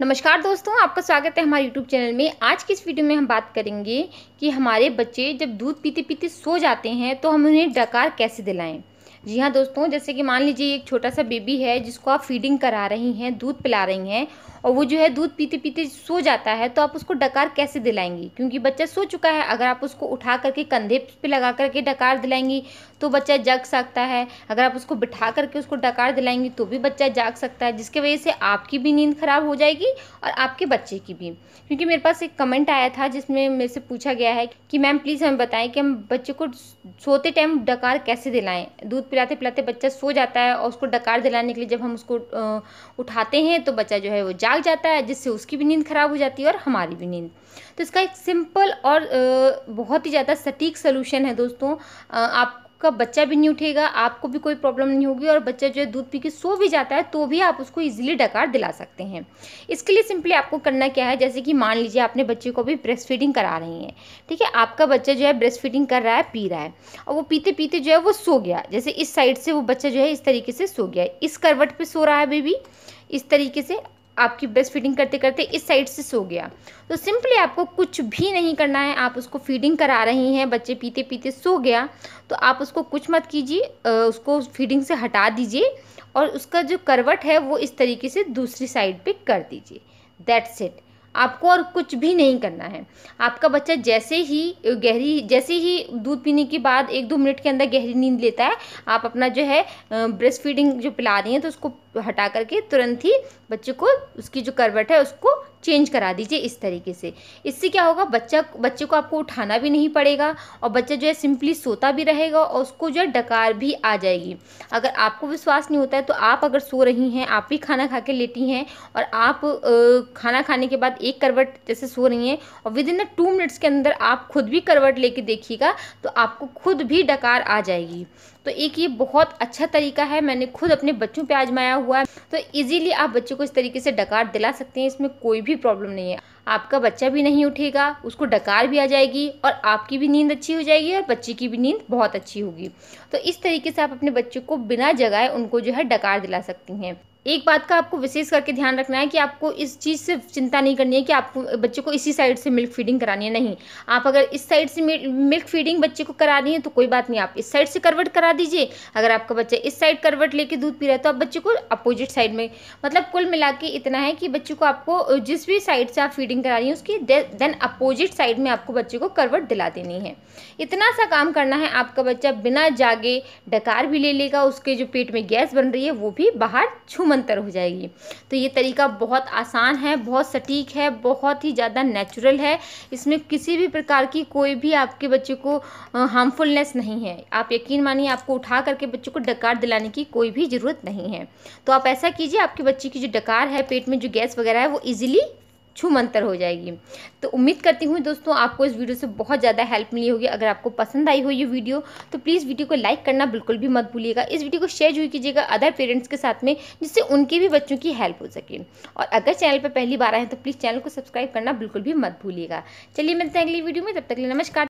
नमस्कार दोस्तों आपका स्वागत है हमारे यूट्यूब चैनल में आज की इस वीडियो में हम बात करेंगे कि हमारे बच्चे जब दूध पीते पीते सो जाते हैं तो हम उन्हें डकार कैसे दिलाएं जी हाँ दोस्तों जैसे कि मान लीजिए एक छोटा सा बेबी है जिसको आप फीडिंग करा रही हैं दूध पिला रही हैं और वो जो है दूध पीते पीते सो जाता है तो आप उसको डकार कैसे दिलाएंगी क्योंकि बच्चा सो चुका है अगर आप उसको उठा करके कंधे पे लगा करके डकार दिलाएंगी तो बच्चा जाग सकता है अगर आप उसको बिठा करके उसको डकार दिलाएंगी तो भी बच्चा जाग सकता है जिसकी वजह से आपकी भी नींद ख़राब हो जाएगी और आपके बच्चे की भी क्योंकि मेरे पास एक कमेंट आया था जिसमें मेरे से पूछा गया है कि मैम प्लीज़ हमें बताएं कि हम बच्चे को सोते टाइम डकार कैसे दिलाएँ दूध पिलाते पिलाते बच्चा सो जाता है और उसको डकार दिलाने के लिए जब हम उसको उठाते हैं तो बच्चा जो है वो जाग जाता है जिससे उसकी भी नींद ख़राब हो जाती है और हमारी भी नींद तो इसका एक सिंपल और बहुत ही ज़्यादा सटीक सोल्यूशन है दोस्तों आप आपका बच्चा भी नहीं उठेगा आपको भी कोई प्रॉब्लम नहीं होगी और बच्चा जो है दूध पी के सो भी जाता है तो भी आप उसको इजीली डकार दिला सकते हैं इसके लिए सिंपली आपको करना क्या है जैसे कि मान लीजिए आपने बच्चे को भी ब्रेस्ट फीडिंग करा रही हैं ठीक है आपका बच्चा जो है ब्रेस्ट फीडिंग कर रहा है पी रहा है और वो पीते पीते जो है वो सो गया जैसे इस साइड से वो बच्चा जो है इस तरीके से सो गया इस करवट पर सो रहा है बेबी इस तरीके से आपकी ब्रेस्ट फीडिंग करते करते इस साइड से सो गया तो सिंपली आपको कुछ भी नहीं करना है आप उसको फीडिंग करा रही हैं बच्चे पीते पीते सो गया तो आप उसको कुछ मत कीजिए उसको फीडिंग से हटा दीजिए और उसका जो करवट है वो इस तरीके से दूसरी साइड पे कर दीजिए दैट्स इट आपको और कुछ भी नहीं करना है आपका बच्चा जैसे ही गहरी जैसे ही दूध पीने के बाद एक दो मिनट के अंदर गहरी नींद लेता है आप अपना जो है ब्रेस्ट फीडिंग जो पिला रही हैं तो उसको तो हटा करके तुरंत ही बच्चे को उसकी जो करवट है उसको चेंज करा दीजिए इस तरीके से इससे क्या होगा बच्चा बच्चे को आपको उठाना भी नहीं पड़ेगा और बच्चा जो है सिंपली सोता भी रहेगा और उसको जो है डकार भी आ जाएगी अगर आपको विश्वास नहीं होता है तो आप अगर सो रही हैं आप भी खाना खा के लेटी हैं और आप खाना खाने के बाद एक करवट जैसे सो रही हैं और विद इन टू मिनट्स के अंदर आप खुद भी करवट लेके देखिएगा तो आपको खुद भी डकार आ जाएगी तो एक ये बहुत अच्छा तरीका है मैंने खुद अपने बच्चों पर आजमाया हुआ है तो इजीली आप बच्चे को इस तरीके से डकार दिला सकते हैं इसमें कोई भी प्रॉब्लम नहीं है आपका बच्चा भी नहीं उठेगा उसको डकार भी आ जाएगी और आपकी भी नींद अच्छी हो जाएगी और बच्चे की भी नींद बहुत अच्छी होगी तो इस तरीके से आप अपने बच्चे को बिना जगाए उनको जो है डकार दिला सकती हैं एक बात का आपको विशेष करके ध्यान रखना है कि आपको इस चीज़ से चिंता नहीं करनी है कि आपको बच्चे को इसी साइड से मिल्क फीडिंग करानी है नहीं आप अगर इस साइड से मिल्क फीडिंग बच्चे को करानी है तो कोई बात नहीं आप इस साइड से करवट करा दीजिए अगर आपका बच्चा इस साइड करवट लेके दूध पी रहा है तो आप बच्चे को अपोजिट साइड में मतलब कुल मिला के इतना है कि बच्चे को आपको जिस भी साइड से आप फीडिंग करा रही उसकी देन अपोजिट साइड में आपको बच्चे को करवट दिला देनी है इतना सा काम करना है आपका बच्चा बिना जागे डकार भी ले लेगा उसके जो पेट में गैस बन रही है वो भी बाहर छूम मंतर हो जाएगी तो ये तरीका बहुत आसान है बहुत सटीक है बहुत ही ज़्यादा नेचुरल है इसमें किसी भी प्रकार की कोई भी आपके बच्चे को हार्मफुलनेस नहीं है आप यकीन मानिए आपको उठा करके बच्चों को डकार दिलाने की कोई भी ज़रूरत नहीं है तो आप ऐसा कीजिए आपके बच्चे की जो डकार है पेट में जो गैस वगैरह है वो ईजिली छू मंतर हो जाएगी तो उम्मीद करती हूँ दोस्तों आपको इस वीडियो से बहुत ज़्यादा हेल्प मिली होगी अगर आपको पसंद आई हो ये वीडियो तो प्लीज़ वीडियो को लाइक करना बिल्कुल भी मत भूलिएगा इस वीडियो को शेयर जरूर कीजिएगा अदर पेरेंट्स के साथ में जिससे उनके भी बच्चों की हेल्प हो सके और अगर चैनल पर पहली बार आए तो प्लीज़ चैनल को सब्सक्राइब करना बिल्कुल भी मत भूलिएगा चलिए मिलते हैं अगली वीडियो में तब तक नमस्कार